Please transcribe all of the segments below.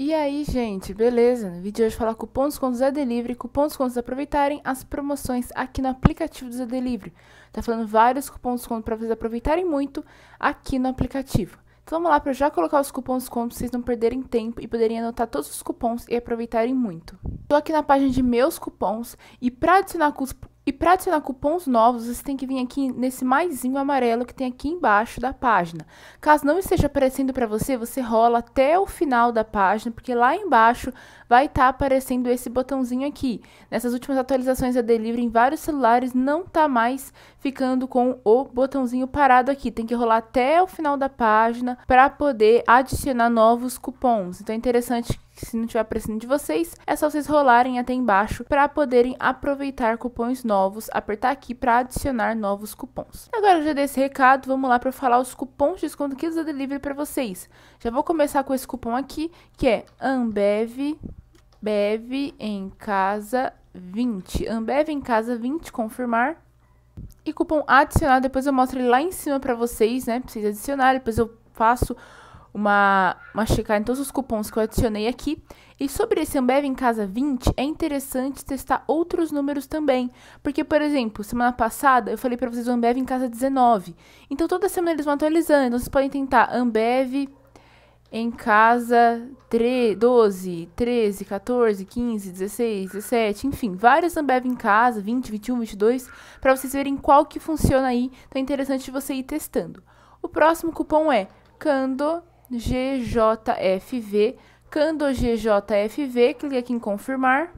E aí, gente, beleza? No vídeo de hoje falar cupom com descontos Zé Delivery, cupom de descontos aproveitarem as promoções aqui no aplicativo do Zé Delivery. Tá falando vários cupons com desconto para vocês aproveitarem muito aqui no aplicativo. Então vamos lá para já colocar os cupons com desconto para vocês não perderem tempo e poderem anotar todos os cupons e aproveitarem muito. Estou aqui na página de meus cupons e para adicionar e para adicionar cupons novos, você tem que vir aqui nesse maisinho amarelo que tem aqui embaixo da página. Caso não esteja aparecendo para você, você rola até o final da página, porque lá embaixo vai estar tá aparecendo esse botãozinho aqui. Nessas últimas atualizações da Delivery em vários celulares não está mais ficando com o botãozinho parado aqui. Tem que rolar até o final da página para poder adicionar novos cupons. Então é interessante que se não tiver aparecendo de vocês, é só vocês rolarem até embaixo para poderem aproveitar cupons novos, apertar aqui para adicionar novos cupons. Agora já desse recado, vamos lá para falar os cupons de desconto que delivery para vocês. Já vou começar com esse cupom aqui, que é Ambev Beve em casa 20. Ambev em casa 20, confirmar. E cupom adicionar, depois eu mostro ele lá em cima para vocês, né? Pra vocês adicionarem, depois eu faço uma, uma em todos os cupons que eu adicionei aqui. E sobre esse Ambev em Casa 20, é interessante testar outros números também. Porque, por exemplo, semana passada eu falei para vocês o Ambev em Casa 19. Então, toda semana eles vão atualizando. Então, vocês podem tentar Ambev em casa 3, 12, 13, 14, 15, 16, 17, enfim, vários Ambev em casa, 20, 21, 22, para vocês verem qual que funciona aí. Então é interessante você ir testando. O próximo cupom é Cando GJFV. Cando GJFV, clique aqui em confirmar.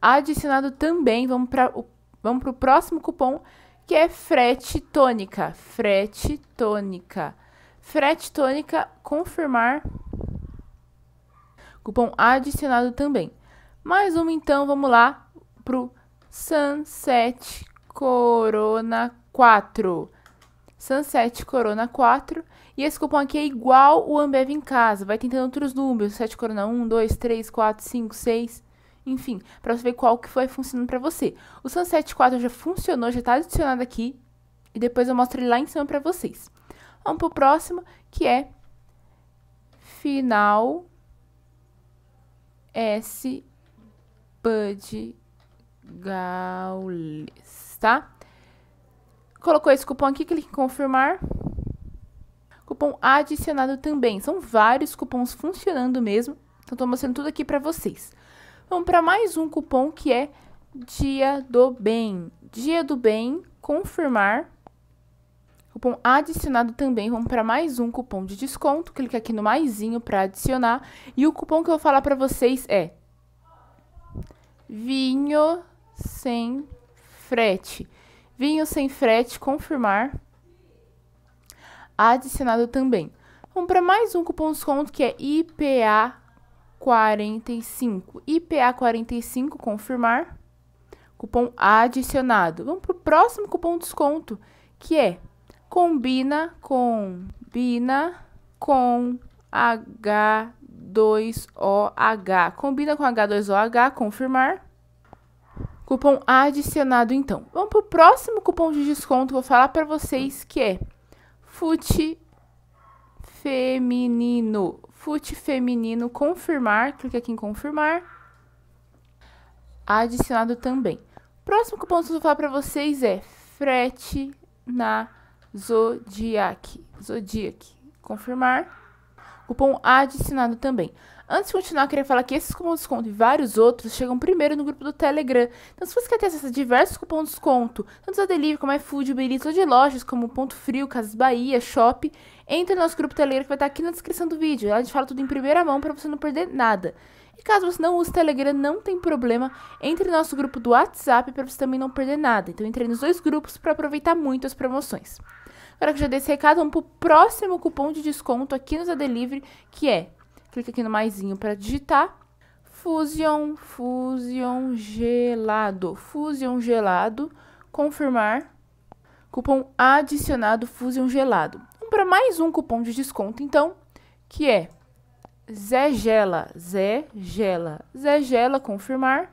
Adicionado também, vamos para o vamos pro próximo cupom, que é frete tônica. Frete tônica. Frete tônica, confirmar. Cupom adicionado também. Mais uma então, vamos lá pro Sunset Corona 4. Sunset Corona 4. E esse cupom aqui é igual o Ambev em casa. Vai tentando outros números, 7 Corona 1, 2, 3, 4, 5, 6 enfim, pra você ver qual que foi funcionando pra você. O Sunset 4 já funcionou, já tá adicionado aqui, e depois eu mostro ele lá em cima pra vocês. Vamos pro próximo, que é Final S Bud Gaules, tá? Colocou esse cupom aqui, clique em confirmar cupom adicionado também. São vários cupons funcionando mesmo. Então, estou mostrando tudo aqui para vocês. Vamos para mais um cupom que é Dia do Bem. Dia do Bem, confirmar. Cupom adicionado também. Vamos para mais um cupom de desconto. Clica aqui no maisinho para adicionar. E o cupom que eu vou falar para vocês é Vinho sem frete. Vinho sem frete, confirmar adicionado também. Vamos para mais um cupom de desconto que é IPA45. IPA45, confirmar. Cupom adicionado. Vamos para o próximo cupom de desconto que é combina, bina com H2OH. Combina com H2OH, confirmar. Cupom adicionado, então. Vamos para o próximo cupom de desconto. Vou falar para vocês que é Fute feminino. Fute feminino confirmar. Clique aqui em confirmar. Adicionado também. Próximo cupom que eu vou falar para vocês é frete na Zodiac. Zodiac. Confirmar. Cupom adicionado também. Antes de continuar, eu queria falar que esses cupons de desconto e vários outros chegam primeiro no grupo do Telegram. Então, se você quer ter acesso a diversos cupons de desconto, tanto da Delivery como iFood, Uber Eats ou de lojas como Ponto Frio, Casas Bahia, Shop, entre no nosso grupo Telegram que vai estar aqui na descrição do vídeo. Lá a gente fala tudo em primeira mão para você não perder nada. E caso você não use o Telegram, não tem problema, entre no nosso grupo do WhatsApp para você também não perder nada. Então entre nos dois grupos para aproveitar muito as promoções. Agora que eu já dei esse recado, vamos para o próximo cupom de desconto aqui no Zadelivre, que é clica aqui no maisinho para digitar. Fusion, Fusion gelado, Fusion gelado, confirmar. Cupom adicionado Fusion gelado. Vamos para mais um cupom de desconto, então, que é Zé Gela, Zé Gela, Zé Gela, confirmar.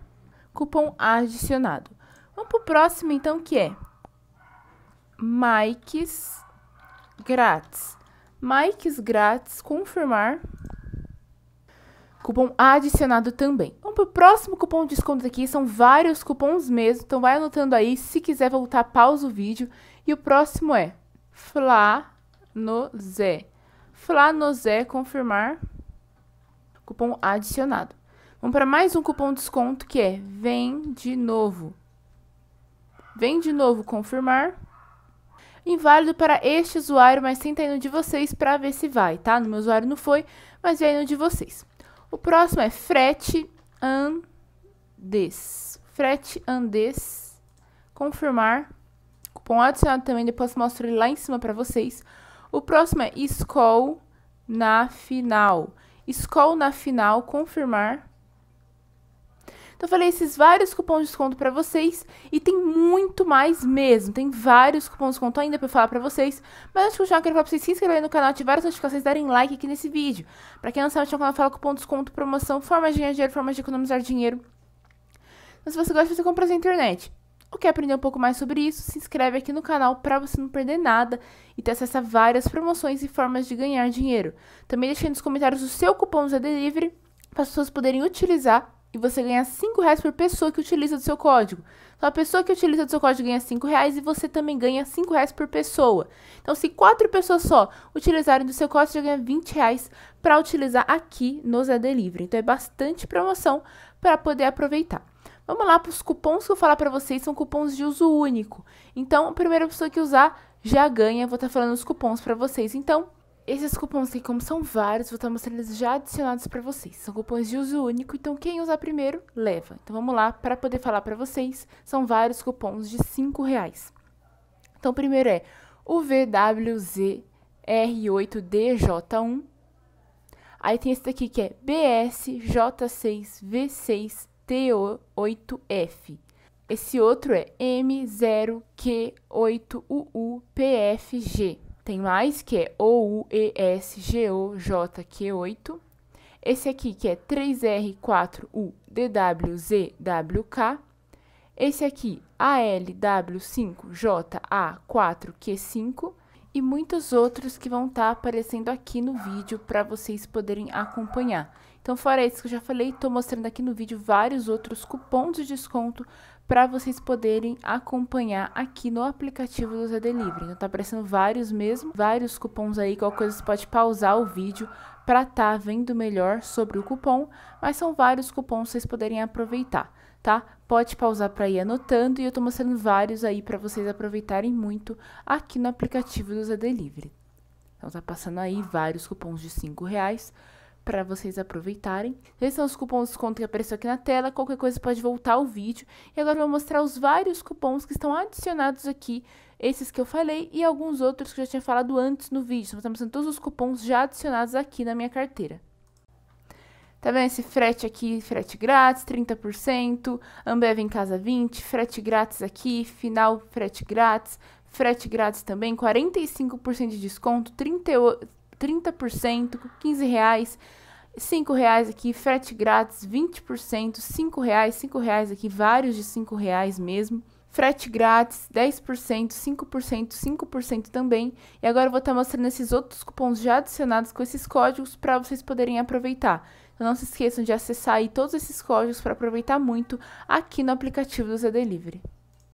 Cupom adicionado. Vamos para o próximo, então, que é Mikes grátis. Mikes grátis, confirmar. Cupom adicionado também. Vamos pro próximo cupom de desconto aqui, são vários cupons mesmo, então vai anotando aí, se quiser voltar, pausa o vídeo. E o próximo é Flanozé. Flanozé confirmar cupom adicionado. Vamos para mais um cupom de desconto que é vem de novo. Vem de novo confirmar. Inválido para este usuário, mas tenta aí no de vocês para ver se vai, tá? No meu usuário não foi, mas vem no de vocês. O próximo é frete andes. Frete andes. Confirmar. Cupom adicionado também, depois mostro ele lá em cima para vocês. O próximo é escol na final. escol na final, confirmar. Então eu falei esses vários cupons de desconto para vocês e tem muito mais mesmo. Tem vários cupons de desconto ainda para falar para vocês, mas antes de continuar, eu quero falar para vocês se inscreverem no canal, ativar as notificações, darem like aqui nesse vídeo. Para quem não sabe, o canal fala cupom de desconto, promoção, formas de ganhar dinheiro, formas de economizar dinheiro. Mas então, se você gosta de fazer compras na internet, ou quer aprender um pouco mais sobre isso, se inscreve aqui no canal para você não perder nada e ter acesso a várias promoções e formas de ganhar dinheiro. Também deixe nos comentários o seu cupom Zé Delivery para as pessoas poderem utilizar e você ganha 5 reais por pessoa que utiliza o seu código. Então, a pessoa que utiliza o seu código ganha 5 reais e você também ganha 5 reais por pessoa. Então, se quatro pessoas só utilizarem do seu código, você ganha 20 reais para utilizar aqui no Zé Delivery. Então, é bastante promoção para poder aproveitar. Vamos lá para os cupons que eu falar para vocês, são cupons de uso único. Então, a primeira pessoa que usar já ganha, vou estar tá falando os cupons para vocês. Então, esses cupons aqui, como são vários, vou estar mostrando eles já adicionados para vocês. São cupons de uso único, então quem usar primeiro, leva. Então vamos lá, para poder falar para vocês, são vários cupons de R$ reais. Então o primeiro é o VWZR8DJ1. Aí tem esse daqui que é BSJ6V6TO8F. Esse outro é M0Q8UUPFG. Tem mais, que é OU, ES, GO, J, Q8. Esse aqui, que é 3R4U, DW, Z, WK. Esse aqui, AL, W5, J, A, 4, Q5 e muitos outros que vão estar tá aparecendo aqui no vídeo para vocês poderem acompanhar. Então, fora isso que eu já falei, estou mostrando aqui no vídeo vários outros cupons de desconto para vocês poderem acompanhar aqui no aplicativo do Zé Delivery. Então, tá aparecendo vários mesmo, vários cupons aí, qualquer coisa você pode pausar o vídeo para estar tá vendo melhor sobre o cupom, mas são vários cupons vocês poderem aproveitar, tá? Pode pausar para ir anotando e eu estou mostrando vários aí para vocês aproveitarem muito aqui no aplicativo do Zé Delivery. Então tá passando aí vários cupons de cinco reais para vocês aproveitarem. Esses são os cupons de desconto que apareceu aqui na tela. Qualquer coisa pode voltar ao vídeo. E agora eu vou mostrar os vários cupons que estão adicionados aqui esses que eu falei e alguns outros que eu já tinha falado antes no vídeo. Então, tá todos os cupons já adicionados aqui na minha carteira. Tá vendo esse frete aqui, frete grátis, 30%, Ambev em casa 20, frete grátis aqui, final frete grátis, frete grátis também, 45% de desconto, 30%, 30% 15 reais, 5 reais aqui, frete grátis, 20%, 5 reais, 5 reais aqui, vários de 5 reais mesmo frete grátis, 10%, 5%, 5% também. E agora eu vou estar mostrando esses outros cupons já adicionados com esses códigos para vocês poderem aproveitar. Então não se esqueçam de acessar aí todos esses códigos para aproveitar muito aqui no aplicativo do Zé Delivery.